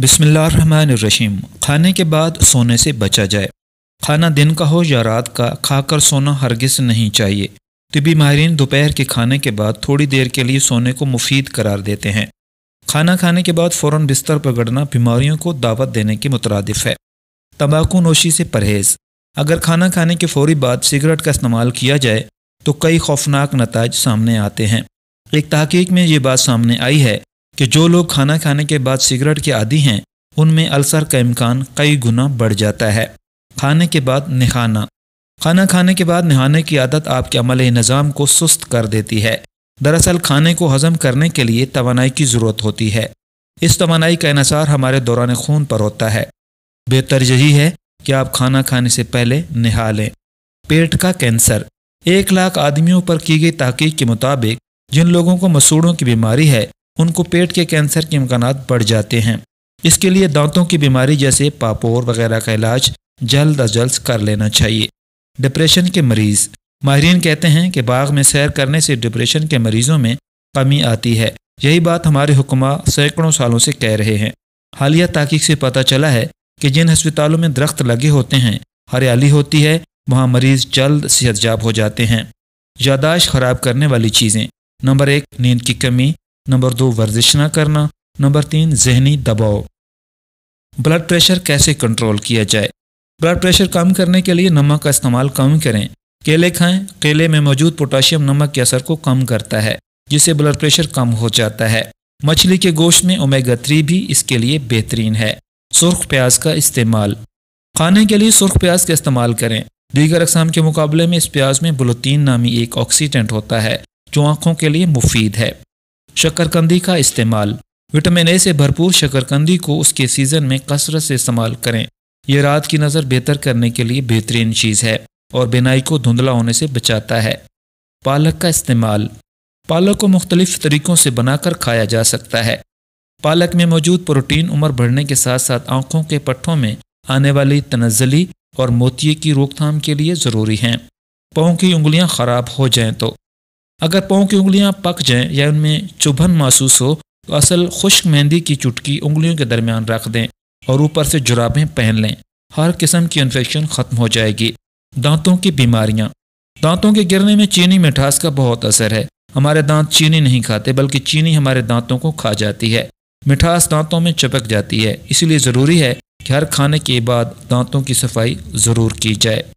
बिसमीम खाने के बाद सोने से बचा जाए खाना दिन का हो या रात का खाकर सोना हरगिज नहीं चाहिए तबी माहरीन दोपहर के खाने के बाद थोड़ी देर के लिए सोने को मुफीद करार देते हैं खाना खाने के बाद फ़ौर बिस्तर पकड़ना बीमारियों को दावत देने के मुतरदफ है तंबाकू नोशी से परहेज़ अगर खाना खाने के फौरी बाद सिगरेट का इस्तेमाल किया जाए तो कई खौफनाक नतज सामने आते हैं एक तहकीक में ये बात सामने आई है कि जो लोग खाना खाने के बाद सिगरेट के आदि हैं उनमें अल्सर का इम्कान कई गुना बढ़ जाता है खाने के बाद नहाना खाना खाने के बाद नहाने की आदत आपके अमल निज़ाम को सुस्त कर देती है दरअसल खाने को हज़म करने के लिए तोानाई की ज़रूरत होती है इस तोानाई का इसार हमारे दौरान खून पर होता है बेहतर यही है कि आप खाना खाने से पहले नहा लें पेट का कैंसर एक लाख आदमियों पर की गई तहकीक के मुताबिक जिन लोगों को मसूड़ों की बीमारी है उनको पेट के कैंसर के इम्कान बढ़ जाते हैं इसके लिए दांतों की बीमारी जैसे पापोर वगैरह का इलाज जल्द अज जल्द कर लेना चाहिए डिप्रेशन के मरीज़ माहरीन कहते हैं कि बाग में सैर करने से डिप्रेशन के मरीज़ों में कमी आती है यही बात हमारे हुक्मा सैकड़ों सालों से कह रहे हैं हालिया तहकीक से पता चला है कि जिन हस्पतालों में दरख्त लगे होते हैं हरियाली होती है वहाँ मरीज जल्द सेहतयाब हो जाते हैं यादाश्त खराब करने वाली चीज़ें नंबर एक नींद की कमी नंबर दो वर्जिश ना करना नंबर तीन जहनी दबाव ब्लड प्रेशर कैसे कंट्रोल किया जाए ब्लड प्रेशर कम करने के लिए नमक का इस्तेमाल कम करें केले खाएं केले में मौजूद पोटाशियम नमक के असर को कम करता है जिससे ब्लड प्रेशर कम हो जाता है मछली के गोश्त में ओमेगा थ्री भी इसके लिए बेहतरीन है सुर्ख प्याज का इस्तेमाल खाने के लिए सुर्ख प्याज का इस्तेमाल करें दीगर अकसाम के मुकाबले में इस प्याज में बुलतीन नामी एक ऑक्सीडेंट होता है जो आंखों के लिए मुफीद है शक्करकंदी का इस्तेमाल विटामिन ए से भरपूर शक्करकंदी को उसके सीज़न में कसरत से इस्तेमाल करें यह रात की नज़र बेहतर करने के लिए बेहतरीन चीज़ है और बिनाई को धुंधला होने से बचाता है पालक का इस्तेमाल पालक को मुख्तलिफ तरीक़ों से बनाकर खाया जा सकता है पालक में मौजूद प्रोटीन उम्र बढ़ने के साथ साथ आंखों के पट्ठों में आने वाली तनजली और मोतिये की रोकथाम के लिए ज़रूरी हैं पाँव की उंगलियां ख़राब हो जाएं तो अगर पाँव की उंगलियां पक जाएं या उनमें चुभन महसूस हो तो असल खुश्क मेहंदी की चुटकी उंगलियों के दरमियान रख दें और ऊपर से जुराबें पहन लें हर किस्म की इन्फेक्शन ख़त्म हो जाएगी दांतों की बीमारियां दांतों के गिरने में चीनी मिठास का बहुत असर है हमारे दांत चीनी नहीं खाते बल्कि चीनी हमारे दांतों को खा जाती है मिठास दांतों में चिपक जाती है इसीलिए ज़रूरी है कि हर खाने के बाद दांतों की सफाई ज़रूर की जाए